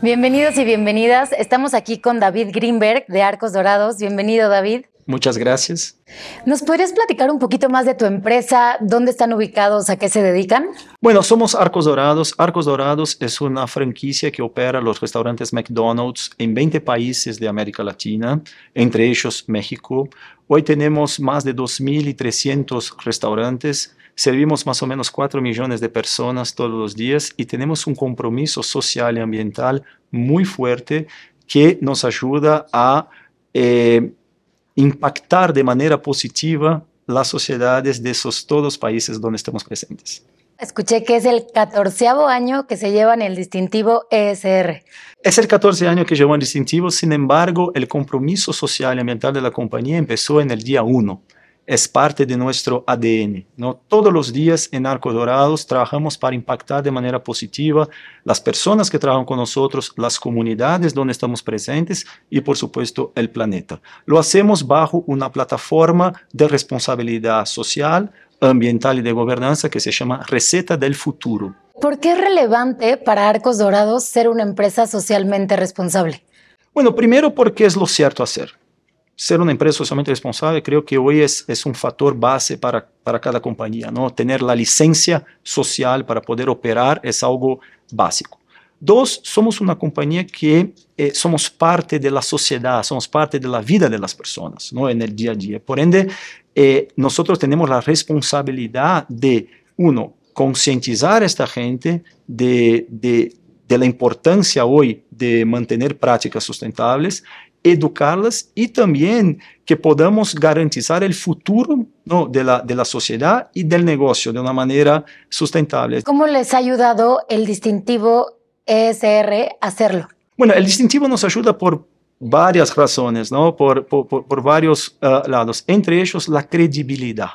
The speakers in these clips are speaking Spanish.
Bienvenidos y bienvenidas. Estamos aquí con David Greenberg de Arcos Dorados. Bienvenido, David. Muchas gracias. ¿Nos podrías platicar un poquito más de tu empresa? ¿Dónde están ubicados? ¿A qué se dedican? Bueno, somos Arcos Dorados. Arcos Dorados es una franquicia que opera los restaurantes McDonald's en 20 países de América Latina, entre ellos México. Hoy tenemos más de 2.300 restaurantes servimos más o menos 4 millones de personas todos los días y tenemos un compromiso social y ambiental muy fuerte que nos ayuda a eh, impactar de manera positiva las sociedades de esos todos países donde estamos presentes. Escuché que es el catorceavo año que se llevan el distintivo ESR. Es el catorce año que llevan el distintivo, sin embargo, el compromiso social y ambiental de la compañía empezó en el día uno es parte de nuestro ADN. ¿no? Todos los días en Arcos Dorados trabajamos para impactar de manera positiva las personas que trabajan con nosotros, las comunidades donde estamos presentes y por supuesto el planeta. Lo hacemos bajo una plataforma de responsabilidad social, ambiental y de gobernanza que se llama Receta del Futuro. ¿Por qué es relevante para Arcos Dorados ser una empresa socialmente responsable? Bueno, primero porque es lo cierto hacer ser una empresa socialmente responsable creo que hoy es, es un factor base para, para, cada compañía, ¿no? Tener la licencia social para poder operar es algo básico. Dos, somos una compañía que eh, somos parte de la sociedad, somos parte de la vida de las personas, ¿no? En el día a día. Por ende, eh, nosotros tenemos la responsabilidad de, uno, concientizar a esta gente de, de, de la importancia hoy de mantener prácticas sustentables educarlas y también que podamos garantizar el futuro ¿no? de, la, de la sociedad y del negocio de una manera sustentable. ¿Cómo les ha ayudado el distintivo ESR a hacerlo? Bueno, el distintivo nos ayuda por varias razones, ¿no? por, por, varios eh, lados, entre ellos la credibilidad.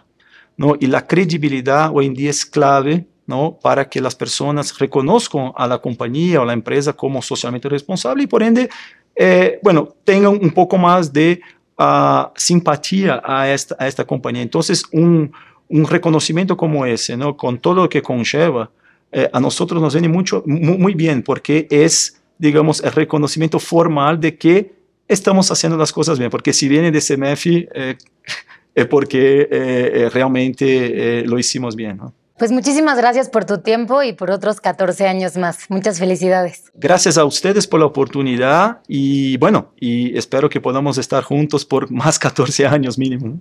¿no? Y la credibilidad hoy en día es clave ¿no? para que las personas reconozcan a la compañía o la empresa como socialmente responsable y por ende eh, bueno, tengan un poco más de ah, simpatía a esta, a esta compañía. Entonces, un, reconocimiento como ese, ¿no? con todo lo que conlleva, eh, a nosotros nos viene mucho, muy, bien porque es, digamos, el reconocimiento formal de que estamos haciendo las cosas bien, porque si viene de CMF eh, es porque realmente lo hicimos bien. ¿no? Pues muchísimas gracias por tu tiempo y por otros 14 años más. Muchas felicidades. Gracias a ustedes por la oportunidad y bueno, y espero que podamos estar juntos por más 14 años mínimo.